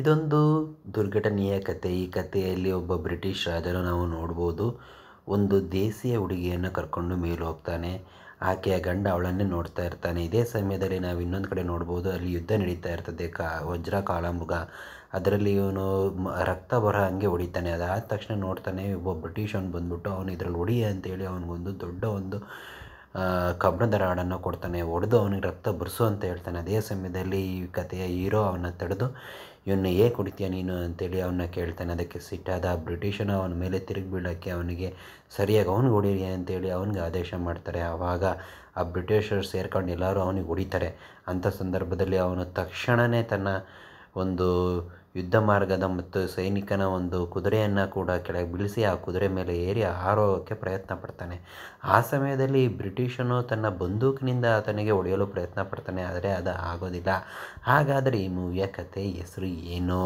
ಇದೊಂದು ದುರ್ಘಟನೆಯ ಕತೆ ಈ ಕಥೆಯಲ್ಲಿ ಒಬ್ಬ ಬ್ರಿಟಿಷ್ ರಾಜರು ನಾವು ನೋಡ್ಬೋದು ಒಂದು ದೇಸಿಯ ಹುಡುಗಿಯನ್ನು ಕರ್ಕೊಂಡು ಮೇಲೆ ಹೋಗ್ತಾನೆ ಆಕೆಯ ಗಂಡ ಅವಳನ್ನೇ ನೋಡ್ತಾ ಇರ್ತಾನೆ ಇದೇ ಸಮಯದಲ್ಲಿ ನಾವು ಇನ್ನೊಂದು ಕಡೆ ನೋಡ್ಬೋದು ಅಲ್ಲಿ ಯುದ್ಧ ನಡೀತಾ ಇರ್ತದೆ ಕಾ ವಜ್ರ ಕಾಳಮುಗ ಅದರಲ್ಲಿ ಇವನು ರಕ್ತ ಬರ ಹಂಗೆ ಹೊಡಿತಾನೆ ಅದಾದ ತಕ್ಷಣ ನೋಡ್ತಾನೆ ಒಬ್ಬ ಬ್ರಿಟಿಷ್ ಅವನು ಬಂದ್ಬಿಟ್ಟು ಅವನು ಇದರಲ್ಲಿ ಹೊಡಿಯ ಅಂತೇಳಿ ಅವನಿಗೊಂದು ದೊಡ್ಡ ಒಂದು ಕಬ್ಬಿಣದ ರಾಡನ್ನು ಕೊಡ್ತಾನೆ ಹೊಡೆದು ಅವನಿಗೆ ರಕ್ತ ಬರಿಸು ಅಂತ ಹೇಳ್ತಾನೆ ಅದೇ ಸಮಯದಲ್ಲಿ ಈ ಕಥೆಯ ಹೀರೋ ಅವನ್ನ ತಡೆದು ಇವನ್ನ ಏ ಕುಡಿತೀಯ ನೀನು ಅಂತೇಳಿ ಅವನ್ನ ಕೇಳ್ತಾನೆ ಅದಕ್ಕೆ ಸಿಟ್ಟಾದ ಬ್ರಿಟಿಷನ ಅವನ ಮೇಲೆ ತಿರುಗಿ ಬೀಳೋಕ್ಕೆ ಅವನಿಗೆ ಸರಿಯಾಗಿ ಅವ್ನಿಗೆ ಹೊಡೀರಿ ಅಂತೇಳಿ ಅವನಿಗೆ ಆದೇಶ ಮಾಡ್ತಾರೆ ಆವಾಗ ಆ ಬ್ರಿಟಿಷರು ಸೇರ್ಕೊಂಡು ಎಲ್ಲರೂ ಅವನಿಗೆ ಹೊಡಿತಾರೆ ಅಂಥ ಸಂದರ್ಭದಲ್ಲಿ ಅವನು ತಕ್ಷಣವೇ ತನ್ನ ಒಂದು ಯುದ್ಧ ಮಾರ್ಗದ ಮತ್ತು ಸೈನಿಕನ ಒಂದು ಕುದುರೆಯನ್ನು ಕೂಡ ಕೆಳಗೆ ಬೀಳಿಸಿ ಆ ಕುದುರೆ ಮೇಲೆ ಏರಿ ಹಾರೋಕ್ಕೆ ಪ್ರಯತ್ನ ಪಡ್ತಾನೆ ಆ ಸಮಯದಲ್ಲಿ ಬ್ರಿಟಿಷನು ತನ್ನ ಬಂದೂಕಿನಿಂದ ಆತನಿಗೆ ಹೊಡೆಯಲು ಪ್ರಯತ್ನ ಪಡ್ತಾನೆ ಆದರೆ ಅದು ಆಗೋದಿಲ್ಲ ಹಾಗಾದರೆ ಈ ಮೂವಿಯ ಕಥೆ ಹೆಸರು ಏನು